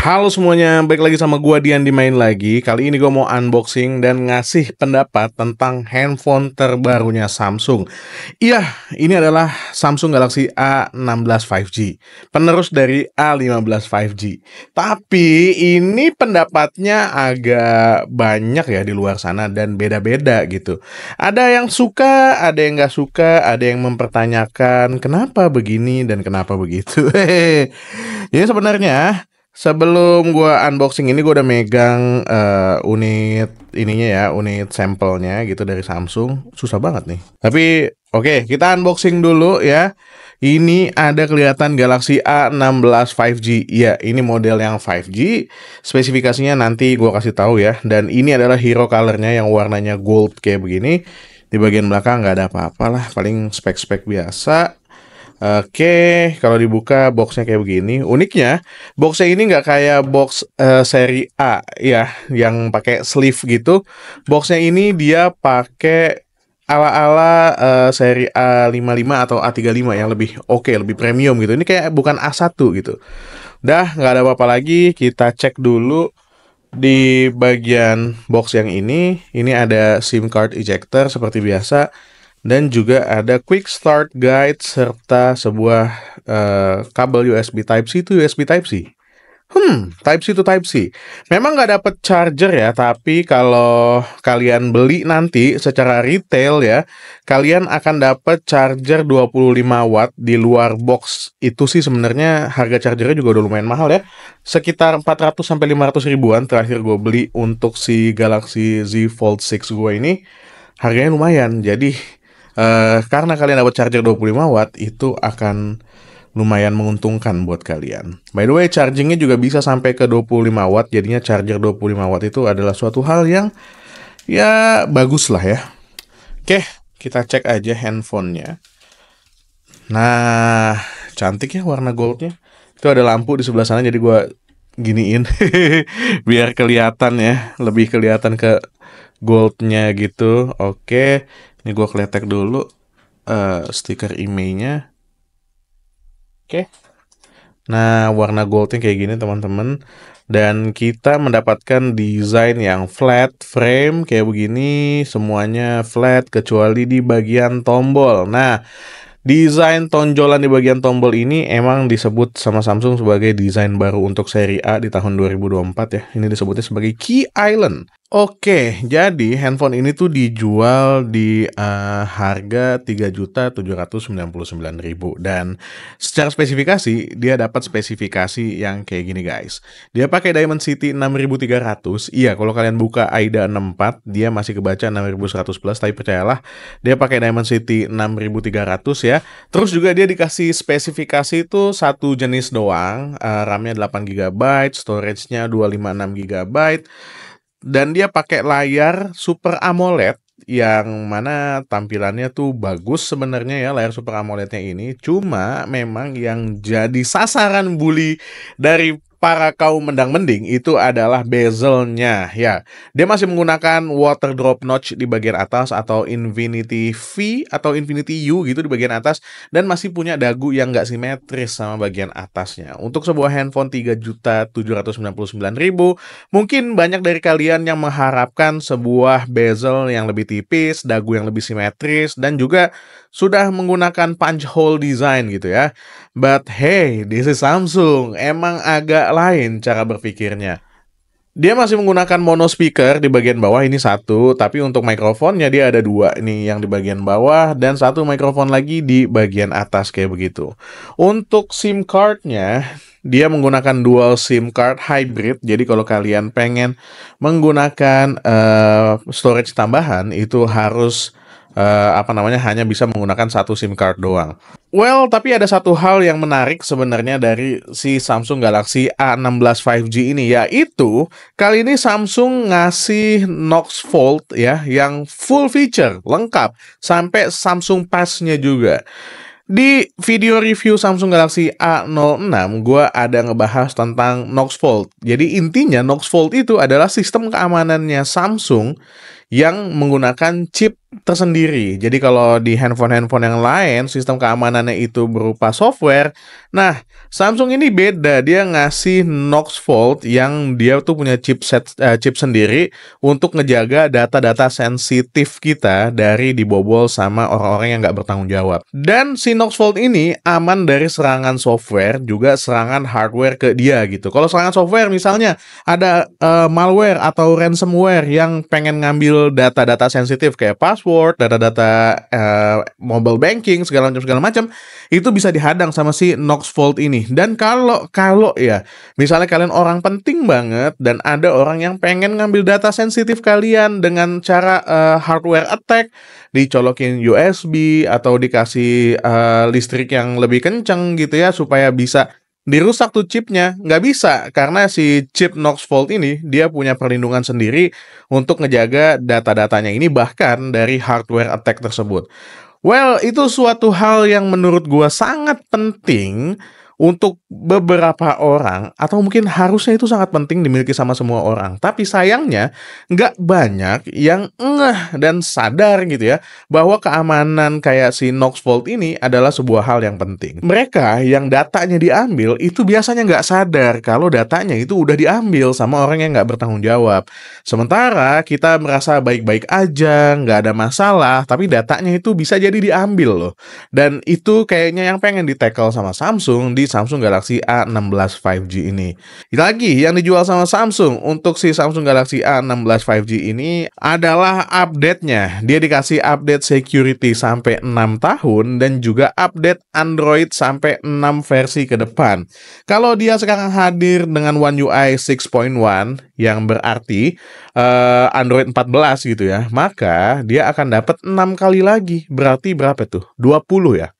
Halo semuanya, balik lagi sama gua Dian di Main Lagi Kali ini gua mau unboxing dan ngasih pendapat tentang handphone terbarunya Samsung Iya, ini adalah Samsung Galaxy A16 5G Penerus dari A15 5G Tapi ini pendapatnya agak banyak ya di luar sana dan beda-beda gitu Ada yang suka, ada yang nggak suka, ada yang mempertanyakan Kenapa begini dan kenapa begitu Jadi ya sebenarnya Sebelum gua unboxing ini gua udah megang uh, unit ininya ya, unit sampelnya gitu dari Samsung. Susah banget nih. Tapi oke, okay, kita unboxing dulu ya. Ini ada kelihatan Galaxy A16 5G. Ya, ini model yang 5G. Spesifikasinya nanti gua kasih tahu ya. Dan ini adalah hero colornya yang warnanya gold kayak begini. Di bagian belakang nggak ada apa apalah paling spek-spek biasa Oke, kalau dibuka boxnya kayak begini. Uniknya, boxnya ini nggak kayak box uh, seri A ya, yang pakai sleeve gitu. Boxnya ini dia pakai ala-ala uh, seri A55 atau A35 yang lebih oke, okay, lebih premium gitu. Ini kayak bukan A1 gitu. Dah, nggak ada apa-apa lagi. Kita cek dulu di bagian box yang ini. Ini ada SIM card ejector seperti biasa dan juga ada quick start guide serta sebuah uh, kabel USB Type C to USB Type C. Hmm, Type C to Type C. Memang nggak dapet charger ya, tapi kalau kalian beli nanti secara retail ya, kalian akan dapet charger 25 watt di luar box. Itu sih sebenarnya harga chargernya juga udah lumayan mahal ya. Sekitar 400 sampai 500 ribuan terakhir gue beli untuk si Galaxy Z Fold 6 gue ini. Harganya lumayan. Jadi Uh, karena kalian dapat charger 25 watt itu akan lumayan menguntungkan buat kalian. By the way, chargingnya juga bisa sampai ke 25 watt, jadinya charger 25 watt itu adalah suatu hal yang ya bagus lah ya. Oke, kita cek aja handphonenya. Nah, cantik ya warna goldnya. Itu ada lampu di sebelah sana, jadi gue giniin biar kelihatan ya, lebih kelihatan ke goldnya gitu. Oke, ini gue kletek dulu uh, stiker emailnya. Oke. Okay. Nah, warna goldnya kayak gini teman-teman. Dan kita mendapatkan desain yang flat frame kayak begini. Semuanya flat kecuali di bagian tombol. Nah, Desain tonjolan di bagian tombol ini emang disebut sama Samsung sebagai desain baru untuk seri A di tahun 2024 ya. Ini disebutnya sebagai Key Island. Oke, jadi handphone ini tuh dijual di uh, harga 3.799.000 dan secara spesifikasi dia dapat spesifikasi yang kayak gini guys. Dia pakai Diamond City 6300. Iya, kalau kalian buka AIDA 64, dia masih kebaca 6100 plus tapi percayalah dia pakai Diamond City 6300 ya. Terus juga dia dikasih spesifikasi itu satu jenis doang, uh, RAM-nya 8 GB, storage-nya 256 GB dan dia pakai layar Super AMOLED yang mana tampilannya tuh bagus sebenarnya ya layar Super AMOLEDnya ini. Cuma memang yang jadi sasaran bully dari para kaum mendang-mending itu adalah bezelnya ya. Dia masih menggunakan water drop notch di bagian atas atau infinity V atau infinity U gitu di bagian atas dan masih punya dagu yang nggak simetris sama bagian atasnya. Untuk sebuah handphone juta 3 799.000, mungkin banyak dari kalian yang mengharapkan sebuah bezel yang lebih tipis, dagu yang lebih simetris dan juga sudah menggunakan punch hole design gitu ya. But hey, this is Samsung. Emang agak lain cara berpikirnya. Dia masih menggunakan mono speaker di bagian bawah ini satu, tapi untuk mikrofonnya dia ada dua nih yang di bagian bawah dan satu mikrofon lagi di bagian atas kayak begitu. Untuk SIM cardnya dia menggunakan dual SIM card hybrid. Jadi kalau kalian pengen menggunakan uh, storage tambahan itu harus uh, apa namanya hanya bisa menggunakan satu SIM card doang. Well, tapi ada satu hal yang menarik sebenarnya dari si Samsung Galaxy A16 5G ini yaitu kali ini Samsung ngasih Knox Fold ya yang full feature, lengkap sampai Samsung Pass-nya juga. Di video review Samsung Galaxy A06, gue ada ngebahas tentang Knox Fold. Jadi intinya Knox Fold itu adalah sistem keamanannya Samsung yang menggunakan chip tersendiri. Jadi kalau di handphone-handphone yang lain sistem keamanannya itu berupa software. Nah, Samsung ini beda. Dia ngasih Knox Vault yang dia tuh punya chipset uh, chip sendiri untuk ngejaga data-data sensitif kita dari dibobol sama orang-orang yang nggak bertanggung jawab. Dan si Knox Vault ini aman dari serangan software juga serangan hardware ke dia gitu. Kalau serangan software misalnya ada uh, malware atau ransomware yang pengen ngambil data-data sensitif kayak pas password, data-data uh, mobile banking segala macam segala macam itu bisa dihadang sama si Knox Vault ini. Dan kalau kalau ya, misalnya kalian orang penting banget dan ada orang yang pengen ngambil data sensitif kalian dengan cara uh, hardware attack, dicolokin USB atau dikasih uh, listrik yang lebih kencang gitu ya supaya bisa dirusak tuh chipnya nggak bisa karena si chip Knox Vault ini dia punya perlindungan sendiri untuk ngejaga data-datanya ini bahkan dari hardware attack tersebut. Well, itu suatu hal yang menurut gua sangat penting untuk beberapa orang atau mungkin harusnya itu sangat penting dimiliki sama semua orang. Tapi sayangnya nggak banyak yang ngeh dan sadar gitu ya bahwa keamanan kayak si Knox Vault ini adalah sebuah hal yang penting. Mereka yang datanya diambil itu biasanya nggak sadar kalau datanya itu udah diambil sama orang yang nggak bertanggung jawab. Sementara kita merasa baik-baik aja, nggak ada masalah, tapi datanya itu bisa jadi diambil loh. Dan itu kayaknya yang pengen ditekel sama Samsung di Samsung Galaxy A16 5G ini. Lagi yang dijual sama Samsung untuk si Samsung Galaxy A16 5G ini adalah update-nya. Dia dikasih update security sampai 6 tahun dan juga update Android sampai 6 versi ke depan. Kalau dia sekarang hadir dengan One UI 6.1 yang berarti uh, Android 14 gitu ya, maka dia akan dapat 6 kali lagi. Berarti berapa tuh? 20 ya.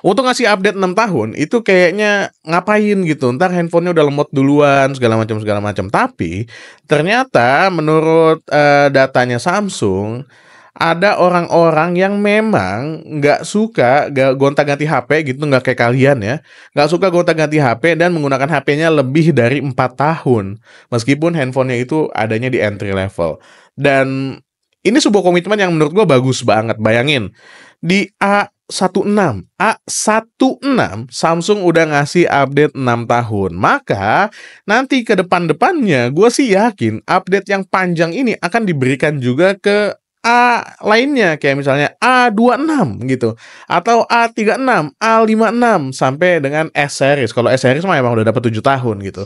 Untuk ngasih update 6 tahun itu kayaknya ngapain gitu. Ntar handphonenya udah lemot duluan segala macam segala macam. Tapi ternyata menurut uh, datanya Samsung ada orang-orang yang memang nggak suka gonta-ganti HP gitu nggak kayak kalian ya nggak suka gonta-ganti HP dan menggunakan HP-nya lebih dari empat tahun meskipun handphonenya itu adanya di entry level dan ini sebuah komitmen yang menurut gue bagus banget bayangin di A 16 A16 Samsung udah ngasih update 6 tahun Maka nanti ke depan-depannya gue sih yakin update yang panjang ini akan diberikan juga ke A lainnya kayak misalnya A26 gitu atau A36, A56 sampai dengan S series. Kalau S series mah emang udah dapat 7 tahun gitu.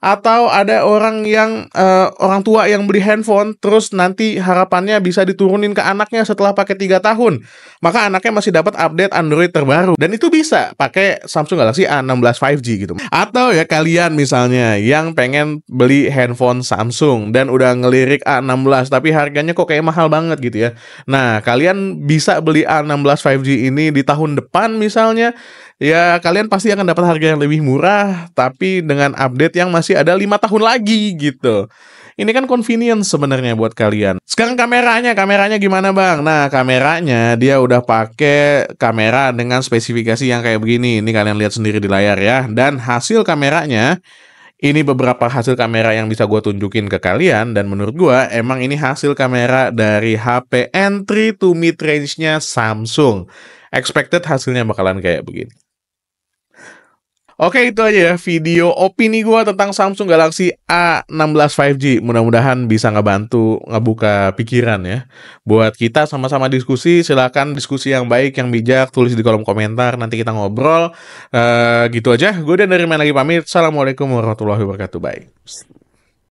Atau ada orang yang uh, orang tua yang beli handphone terus nanti harapannya bisa diturunin ke anaknya setelah pakai tiga tahun. Maka anaknya masih dapat update Android terbaru dan itu bisa pakai Samsung Galaxy A16 5G gitu. Atau ya kalian misalnya yang pengen beli handphone Samsung dan udah ngelirik A16 tapi harganya kok kayak mahal banget gitu ya. Nah, kalian bisa beli A16 5G ini di tahun depan misalnya ya kalian pasti akan dapat harga yang lebih murah tapi dengan update yang masih ada lima tahun lagi gitu. Ini kan convenience sebenarnya buat kalian. Sekarang kameranya, kameranya gimana bang? Nah kameranya dia udah pakai kamera dengan spesifikasi yang kayak begini. Ini kalian lihat sendiri di layar ya. Dan hasil kameranya ini beberapa hasil kamera yang bisa gue tunjukin ke kalian dan menurut gue emang ini hasil kamera dari HP entry to mid range-nya Samsung. Expected hasilnya bakalan kayak begini. Oke itu aja ya video opini gue tentang Samsung Galaxy A16 5G. Mudah-mudahan bisa ngebantu ngebuka pikiran ya. Buat kita sama-sama diskusi, silahkan diskusi yang baik, yang bijak, tulis di kolom komentar. Nanti kita ngobrol. Uh, gitu aja. Gue dan dari main lagi pamit. Assalamualaikum warahmatullahi wabarakatuh. Bye.